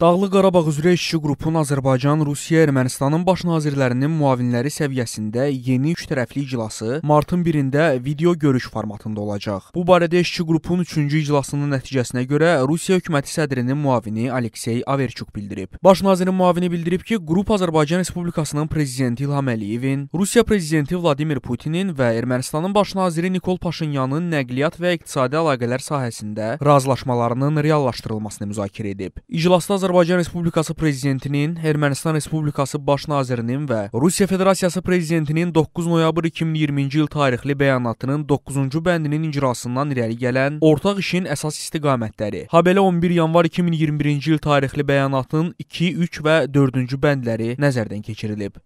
Dağlıq Qarabağ üzrə işçi qrupun Azərbaycan, Rusiya, Ermənistanın baş nazirlərinin müavinləri səviyyəsində yeni üçtərəfli iclası martın 1-də video görüş formatında olacaq. Bu barədə işçi qrupun 3-cü iclasının nəticəsinə görə Rusiya hökuməti sədrinin müavini Aleksey Averçuk bildirib. Baş nazirin müavini bildirib ki, qrup Azərbaycan Respublikasının prezidenti İlham Əliyevin, Rusiya prezidenti Vladimir Putinin və Ermənistanın baş naziri Nikol Paşinyanın nəqliyyat və iqtisadi əlaqələr sahəsində razılaşmalarının reallaşdırılmasını müzakirə edib. İclasda Azərbaycan Azərbaycan Respublikası prezidentinin, Ermənistan Respublikası baş nazirinin və Rusiya Federasiyası prezidentinin 9 noyabr 2020-ci il tarixli bəyanatının 9-cu bəndinin icrasından irəli gələn ortaq işin əsas istiqamətləri, habelə 11 yanvar 2021-ci il tarixli bəyanatının 2, 3 və 4-cü bəndləri nəzərdən keçirilib.